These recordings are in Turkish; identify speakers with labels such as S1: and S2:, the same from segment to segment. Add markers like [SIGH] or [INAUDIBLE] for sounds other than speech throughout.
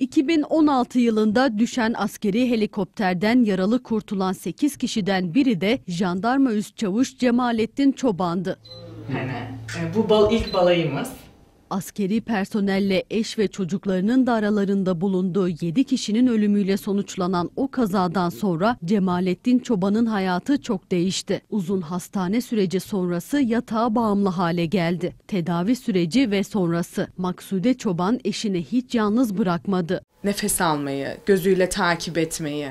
S1: 2016 yılında düşen askeri helikopterden yaralı kurtulan 8 kişiden biri de jandarma üst çavuş Cemalettin Çoban'dı. Yani,
S2: e, bu bal ilk balayımız
S1: askeri personelle eş ve çocuklarının da aralarında bulunduğu 7 kişinin ölümüyle sonuçlanan o kazadan sonra Cemalettin Çoban'ın hayatı çok değişti. Uzun hastane süreci sonrası yatağa bağımlı hale geldi. Tedavi süreci ve sonrası Maksude Çoban eşini hiç yalnız bırakmadı. Nefes
S2: almayı, gözüyle takip etmeyi,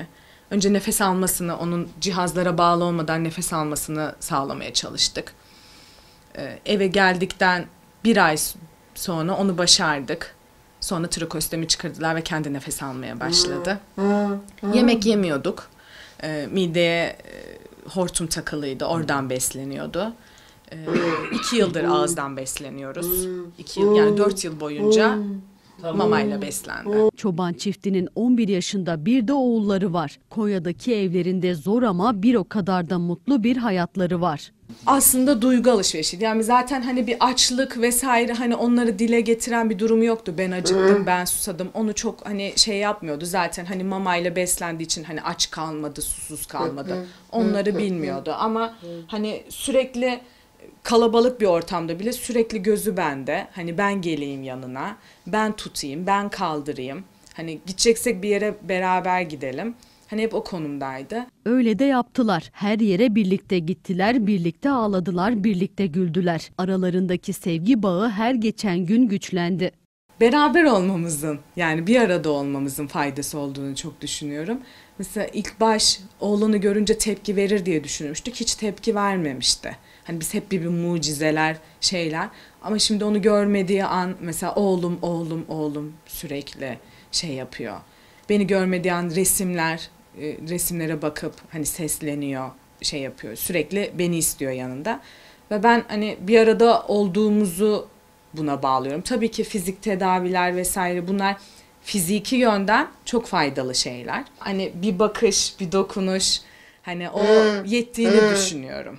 S2: önce nefes almasını, onun cihazlara bağlı olmadan nefes almasını sağlamaya çalıştık. Ee, eve geldikten bir ay Sonra onu başardık. Sonra trokostemi çıkardılar ve kendi nefes almaya başladı. Yemek yemiyorduk. E, mideye e, hortum takılıydı. Oradan besleniyordu. E, iki yıldır ağızdan besleniyoruz. İki yıl, yani dört yıl boyunca
S1: Tamam. mamayla beslendi. Çoban çiftinin 11 yaşında bir de oğulları var. Konya'daki evlerinde zor ama bir o kadar da mutlu bir hayatları var aslında duygu
S2: alışverişiydi. Yani zaten hani bir açlık vesaire hani onları dile getiren bir durumu yoktu. Ben acıktım, ben susadım. Onu çok hani şey yapmıyordu. Zaten hani mamayla beslendiği için hani aç kalmadı, susuz kalmadı. Onları bilmiyordu ama hani sürekli kalabalık bir ortamda bile sürekli gözü bende. Hani ben geleyim yanına, ben tutayım, ben kaldırayım. Hani gideceksek bir yere beraber gidelim. Hani hep o
S1: konumdaydı. Öyle de yaptılar. Her yere birlikte gittiler, birlikte ağladılar, birlikte güldüler. Aralarındaki sevgi bağı her geçen gün güçlendi. Beraber olmamızın
S2: yani bir arada olmamızın faydası olduğunu çok düşünüyorum. Mesela ilk baş oğlunu görünce tepki verir diye düşünmüştük. Hiç tepki vermemişti. Hani biz hep bir, bir mucizeler, şeyler. Ama şimdi onu görmediği an mesela oğlum, oğlum, oğlum sürekli şey yapıyor. Beni görmediği an resimler, e, resimlere bakıp hani sesleniyor, şey yapıyor. Sürekli beni istiyor yanında. Ve ben hani bir arada olduğumuzu buna bağlıyorum. Tabii ki fizik tedaviler vesaire bunlar fiziki yönden çok faydalı şeyler. Hani bir bakış, bir dokunuş hani o yettiğini düşünüyorum.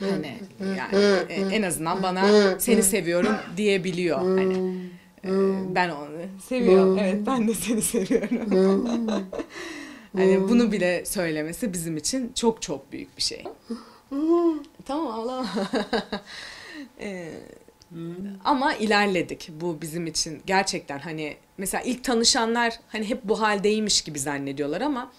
S1: Hani yani e, en azından bana seni seviyorum
S2: diyebiliyor hani. E, ben onu seviyorum. Evet ben de seni seviyorum. [LAUGHS] Hani hmm. bunu bile söylemesi bizim için çok çok büyük bir şey.
S1: [LAUGHS] tamam Allah.
S2: [LAUGHS] ee, Hmm. Ama ilerledik. Bu bizim için gerçekten hani mesela ilk tanışanlar hani hep bu haldeymiş gibi zannediyorlar ama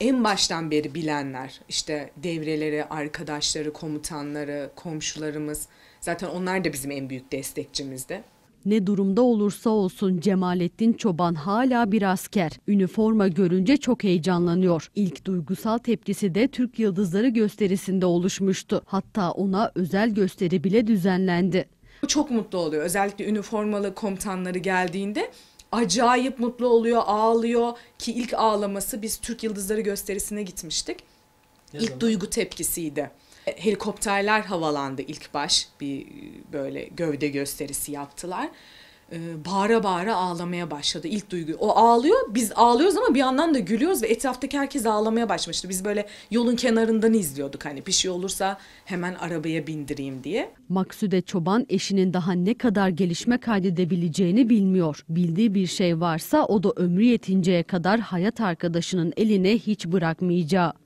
S2: en baştan beri bilenler işte devreleri, arkadaşları, komutanları, komşularımız zaten onlar da bizim en büyük destekçimizdi.
S1: Ne durumda olursa olsun Cemalettin Çoban hala bir asker. Üniforma görünce çok heyecanlanıyor. İlk duygusal tepkisi de Türk Yıldızları gösterisinde oluşmuştu. Hatta ona özel gösteri bile düzenlendi. Çok
S2: mutlu oluyor özellikle üniformalı komutanları geldiğinde acayip mutlu oluyor, ağlıyor ki ilk ağlaması biz Türk Yıldızları gösterisine gitmiştik. Ne ilk zaman? duygu tepkisiydi. E, helikopterler havalandı ilk baş bir e, böyle gövde gösterisi yaptılar. Ee, bağıra bağıra ağlamaya başladı ilk duygu. O ağlıyor biz ağlıyoruz ama bir yandan da gülüyoruz ve etraftaki herkes ağlamaya başlamıştı. Biz böyle yolun kenarından izliyorduk hani bir şey olursa hemen arabaya
S1: bindireyim diye. Maksude Çoban eşinin daha ne kadar gelişme kaydedebileceğini bilmiyor. Bildiği bir şey varsa o da ömrü yetinceye kadar hayat arkadaşının eline hiç bırakmayacağı.